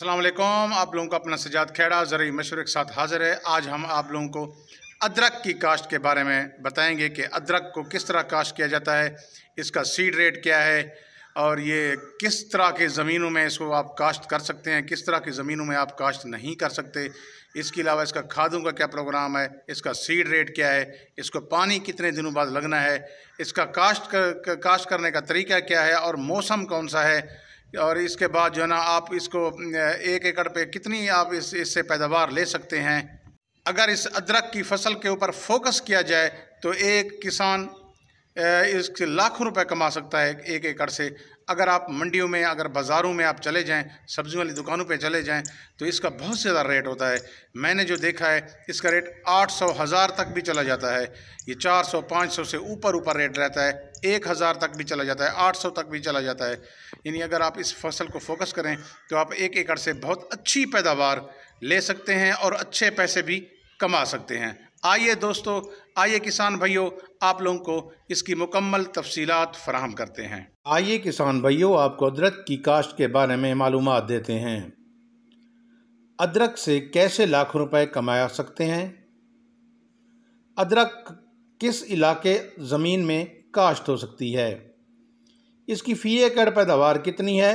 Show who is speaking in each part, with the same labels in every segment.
Speaker 1: असलम आप लोगों का अपना सजाद खेड़ा ज़रूरी मशूर के साथ हाज़िर है आज हम आप लोगों को अदरक की काश्त के बारे में बताएंगे कि अदरक को किस तरह काश्त किया जाता है इसका सीड रेट क्या है और ये किस तरह के ज़मीनों में इसको आप काश्त कर सकते हैं किस तरह की ज़मीनों में आप काश्त नहीं कर सकते इसके अलावा इसका खादों का क्या प्रोग्राम है इसका सीड रेट क्या है इसको पानी कितने दिनों बाद लगना है इसका काश्त का काश्त करने का तरीका क्या है और मौसम कौन सा है और इसके बाद जो है ना आप इसको एक एकड़ पे कितनी आप इस इससे पैदावार ले सकते हैं अगर इस अदरक की फसल के ऊपर फोकस किया जाए तो एक किसान इस लाखों रुपए कमा सकता है एक एकड़ से अगर आप मंडियों में अगर बाज़ारों में आप चले जाएं सब्ज़ी वाली दुकानों पे चले जाएं तो इसका बहुत से ज़्यादा रेट होता है मैंने जो देखा है इसका रेट आठ सौ हज़ार तक भी चला जाता है ये चार सौ पाँच सौ से ऊपर ऊपर रेट रहता है एक हज़ार तक भी चला जाता है आठ सौ तक भी चला जाता है यानी अगर आप इस फसल को फोकस करें तो आप एक एकड़ से बहुत अच्छी पैदावार ले सकते हैं और अच्छे पैसे भी कमा सकते हैं आइए दोस्तों आइए किसान भाइयों आप लोगों को इसकी मुकम्मल तफसी फराहम करते हैं आइए किसान भाइयों आपको अदरक की काश्त के बारे में मालूम देते हैं अदरक से कैसे लाखों रुपए कमाया सकते हैं अदरक किस इलाके ज़मीन में काश्त हो सकती है इसकी फ़ी एकड़ पैदावार कितनी है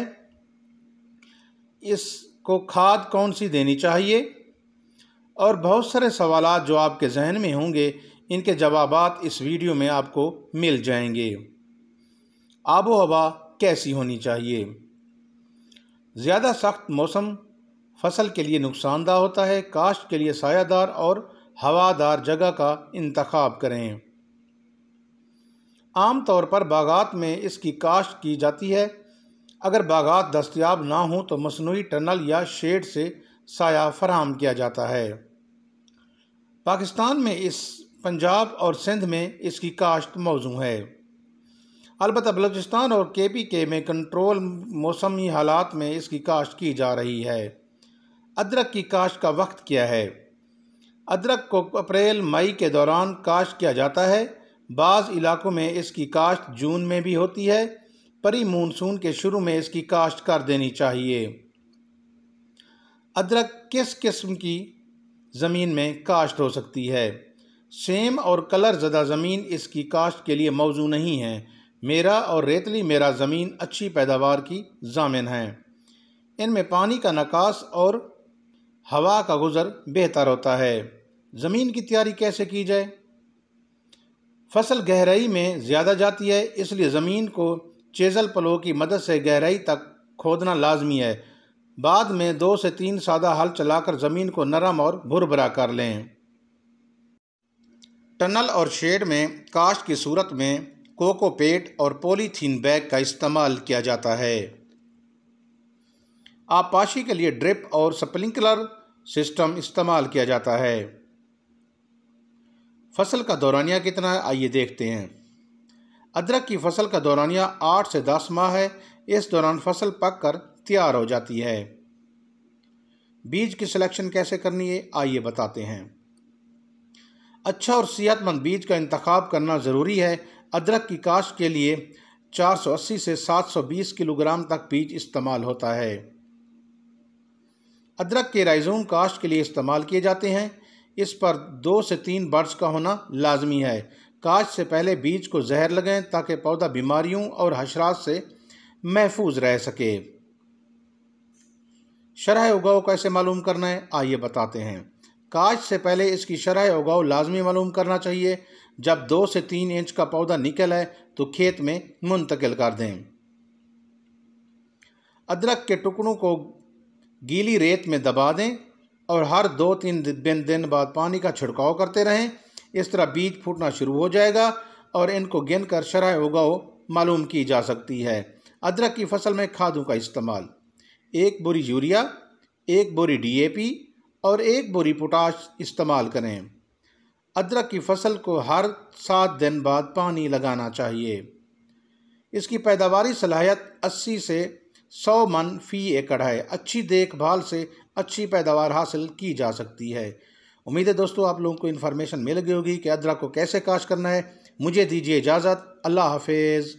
Speaker 1: इसको खाद कौन सी देनी चाहिए और बहुत सारे सवाल जो आपके जहन में होंगे इनके जवाब इस वीडियो में आपको मिल जाएंगे आबो हवा कैसी होनी चाहिए ज़्यादा सख्त मौसम फसल के लिए नुकसानदा होता है काश्त के लिए सायादार और हवादार जगह का इंतखब करें आम तौर पर बागात में इसकी काश्त की जाती है अगर बागात दस्तियाब ना हो तो मसनू टनल या शेड से साया फराम किया जाता है पाकिस्तान में इस पंजाब और सिंध में इसकी काश्त मौजू है अलबत् बलूचिस्तान और के पी के में कंट्रोल मौसमी हालात में इसकी काश्त की जा रही है अदरक की काश्त का वक्त क्या है अदरक को अप्रैल मई के दौरान काश्त किया जाता है बाज़ इलाकों में इसकी काश्त जून में भी होती है परी मानसून के शुरू में इसकी काश्त कर देनी चाहिए अदरक किस किस्म की ज़मीन में काश्त हो सकती है सेम और कलर ज़दा ज़मीन इसकी काश्त के लिए मौजू नहीं है मेरा और रेतली मेरा ज़मीन अच्छी पैदावार की जामिन है इनमें पानी का नकास और हवा का गुज़र बेहतर होता है ज़मीन की तैयारी कैसे की जाए फसल गहराई में ज़्यादा जाती है इसलिए ज़मीन को चेजल पलो की मदद से गहराई तक खोदना लाजमी है बाद में दो से तीन सादा हल चलाकर ज़मीन को नरम और भुरभरा कर लें टनल और शेड में काश्त की सूरत में कोकोपेट और पॉलीथीन बैग का इस्तेमाल किया जाता है आपाशी के लिए ड्रिप और स्प्रिंकलर सिस्टम इस्तेमाल किया जाता है फसल का दौरानिया कितना है आइए देखते हैं अदरक की फसल का दौरानिया आठ से दस माह है इस दौरान फसल पककर तैयार हो जाती है बीज की सिलेक्शन कैसे करनी है आइए बताते हैं अच्छा और सेहतमंद बीज का इंतखब करना ज़रूरी है अदरक की काश्त के लिए 480 से 720 किलोग्राम तक बीज इस्तेमाल होता है अदरक के राइजोम काश्त के लिए इस्तेमाल किए जाते हैं इस पर दो से तीन बर्ड्स का होना लाजमी है काश्त से पहले बीज को जहर लगाएं ताकि पौधा बीमारियों और हशरात से महफूज रह सके शरह उगाओ कैसे मालूम करना है आइए बताते हैं काज से पहले इसकी शरह उगाओ लाजमी मालूम करना चाहिए जब दो से तीन इंच का पौधा निकल है तो खेत में मुंतकिल कर दें अदरक के टुकड़ों को गीली रेत में दबा दें और हर दो तीन दिन दिन बाद पानी का छिड़काव करते रहें इस तरह बीज फूटना शुरू हो जाएगा और इनको गिनकर कर शरह मालूम की जा सकती है अदरक की फसल में खादों का इस्तेमाल एक बोरी यूरिया एक बोरी डीएपी और एक बोरी पोटाश इस्तेमाल करें अदरक की फसल को हर सात दिन बाद पानी लगाना चाहिए इसकी पैदावारी सलाहियत 80 से 100 मन फ़ी एकड़ है अच्छी देखभाल से अच्छी पैदावार हासिल की जा सकती है उम्मीद है दोस्तों आप लोगों को इन्फॉर्मेशन मिल गई होगी कि अदरक को कैसे काश करना है मुझे दीजिए इजाज़त अल्लाह हाफिज़